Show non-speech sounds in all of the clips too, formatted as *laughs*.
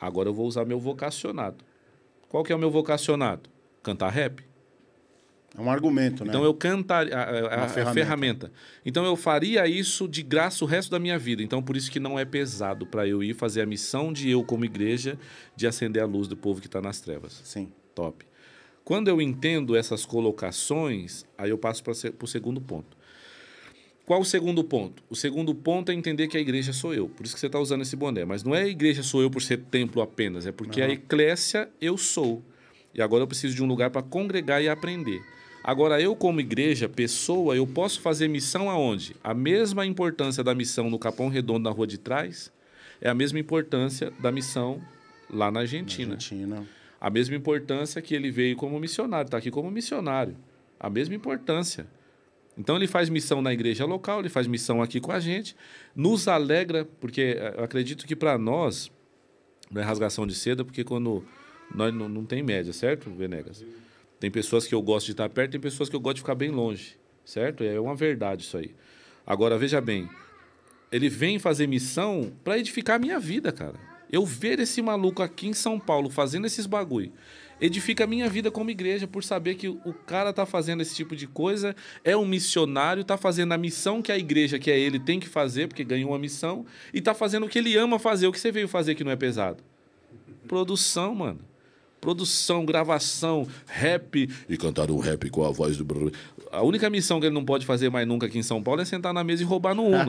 Agora eu vou usar meu vocacionado. Qual que é o meu vocacionado? Cantar rap. É um argumento, né? Então eu cantaria a, a, a ferramenta. ferramenta. Então eu faria isso de graça o resto da minha vida. Então por isso que não é pesado para eu ir fazer a missão de eu como igreja de acender a luz do povo que está nas trevas. Sim. Top. Quando eu entendo essas colocações, aí eu passo para o segundo ponto. Qual o segundo ponto? O segundo ponto é entender que a igreja sou eu. Por isso que você está usando esse boné. Mas não é a igreja sou eu por ser templo apenas. É porque a eclésia eu sou. E agora eu preciso de um lugar para congregar e aprender. Agora, eu, como igreja, pessoa, eu posso fazer missão aonde? A mesma importância da missão no Capão Redondo, na Rua de Trás, é a mesma importância da missão lá na Argentina. Na Argentina. A mesma importância que ele veio como missionário, está aqui como missionário. A mesma importância. Então ele faz missão na igreja local, ele faz missão aqui com a gente, nos alegra, porque eh, eu acredito que para nós, não é rasgação de seda, porque quando. Nós não, não tem média, certo, Venegas? Tem pessoas que eu gosto de estar perto, tem pessoas que eu gosto de ficar bem longe, certo? É uma verdade isso aí. Agora, veja bem, ele vem fazer missão para edificar a minha vida, cara. Eu ver esse maluco aqui em São Paulo fazendo esses bagulho edifica a minha vida como igreja por saber que o cara tá fazendo esse tipo de coisa, é um missionário, tá fazendo a missão que a igreja, que é ele, tem que fazer, porque ganhou uma missão, e tá fazendo o que ele ama fazer, o que você veio fazer que não é pesado. Produção, mano. Produção, gravação, rap. E cantar um rap com a voz do. A única missão que ele não pode fazer mais nunca aqui em São Paulo é sentar na mesa e roubar no Uno.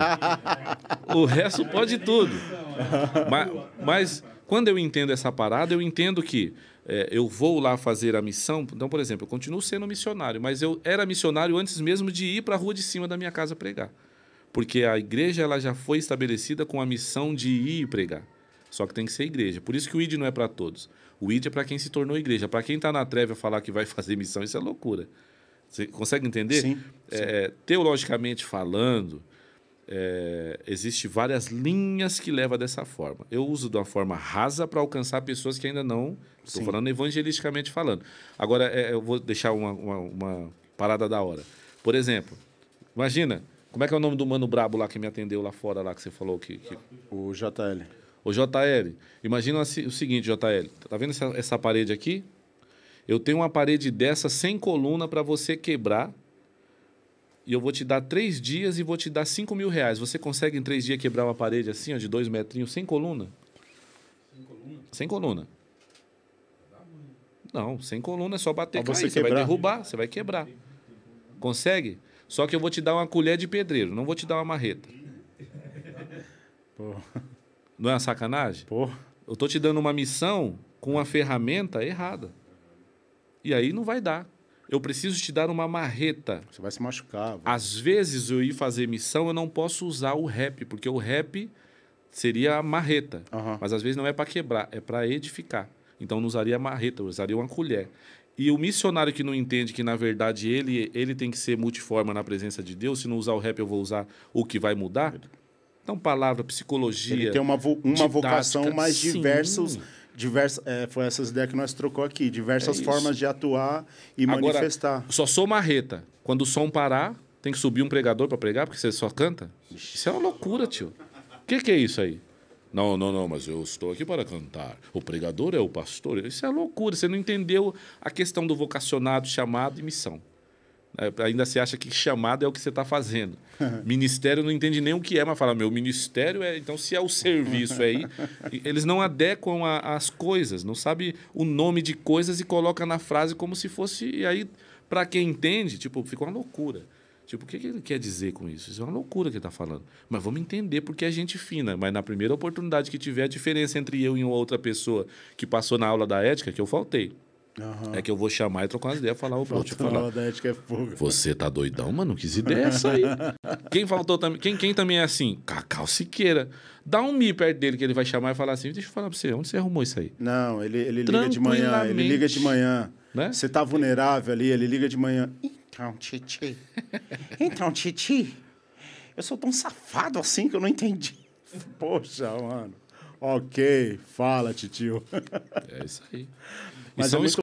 *laughs* o resto pode tudo. mas, mas, quando eu entendo essa parada, eu entendo que é, eu vou lá fazer a missão. Então, por exemplo, eu continuo sendo missionário, mas eu era missionário antes mesmo de ir para a rua de cima da minha casa pregar. Porque a igreja ela já foi estabelecida com a missão de ir pregar. Só que tem que ser igreja. Por isso que o ID não é para todos. O ID é para quem se tornou igreja. Para quem está na treva falar que vai *laughs* fazer missão, isso é loucura. Você consegue entender? Sim, é, Teologicamente falando, é, existem várias linhas que levam dessa forma. Eu uso de uma forma rasa para alcançar pessoas que ainda não. Estou falando evangelisticamente falando. Agora, é, eu vou deixar uma, uma, uma, parada da hora. Por exemplo, imagina, como é que é o nome do mano brabo lá que me atendeu lá fora, lá que você falou que. que... O JL. O JL. Imagina o seguinte, JL. Tá vendo essa, essa parede aqui? Eu tenho uma parede dessa sem coluna para você quebrar. E eu vou te dar três dias e vou te dar cinco mil reais. Você consegue em três dias quebrar uma parede assim, ó, de dois metrinhos, sem coluna? Sem coluna? Sem coluna. Não, sem coluna é só bater. Você, você vai derrubar, você vai quebrar. Consegue? Só que eu vou te dar uma colher de pedreiro, não vou te dar uma marreta. Porra. Não é uma sacanagem? Porra. Eu tô te dando uma missão com uma ferramenta errada. E aí não vai dar. Eu preciso te dar uma marreta. Você vai se machucar. Às vezes eu ir fazer missão, eu não posso usar o rap, porque o rap seria a marreta. Uhum. Mas às vezes não é para quebrar, é para edificar. Então não usaria a marreta, eu usaria uma colher. E o missionário que não entende que, na verdade, ele, ele tem que ser multiforme na presença de Deus, se não usar o rap, eu vou usar o que vai mudar. Então, palavra, psicologia. Ele tem uma, vo uma vocação mais diversos diversas é, foi essas ideias que nós trocou aqui, diversas é formas de atuar e Agora, manifestar. Só sou marreta. Quando o som parar, tem que subir um pregador para pregar, porque você só canta? Isso é uma loucura, tio. O que, que é isso aí? Não, não, não, mas eu estou aqui para cantar. O pregador é o pastor. Isso é loucura. Você não entendeu a questão do vocacionado, chamado e missão. É, ainda se acha que chamado é o que você está fazendo. *laughs* ministério não entende nem o que é, mas fala, meu, ministério é. Então, se é o serviço aí. *laughs* Eles não adequam as coisas, não sabe o nome de coisas e coloca na frase como se fosse. E aí, para quem entende, tipo, fica uma loucura. Tipo, o que, ele quer dizer com isso? Isso é uma loucura que ele está falando. Mas vamos entender porque é gente fina. Mas na primeira oportunidade que tiver a diferença entre eu e uma outra pessoa que passou na aula da ética, que eu faltei. Uhum. É que eu vou chamar e trocar umas ideias, falar o vou te falar. Da ética né? é fogo. Você tá doidão, mano? Que ideia é essa aí? *laughs* quem faltou também, quem, quem também é assim? Cacau Siqueira. Dá um mi perto dele que ele vai chamar e falar assim: deixa eu falar pra você, onde você arrumou isso aí? Não, ele, ele liga de manhã, ele liga de manhã. Né? Você tá vulnerável ali, ele liga de manhã. Então, Titi. Então, Titi, eu sou tão safado assim que eu não entendi. *laughs* Poxa, mano. Ok, fala, titio. É isso aí. Mas são é muito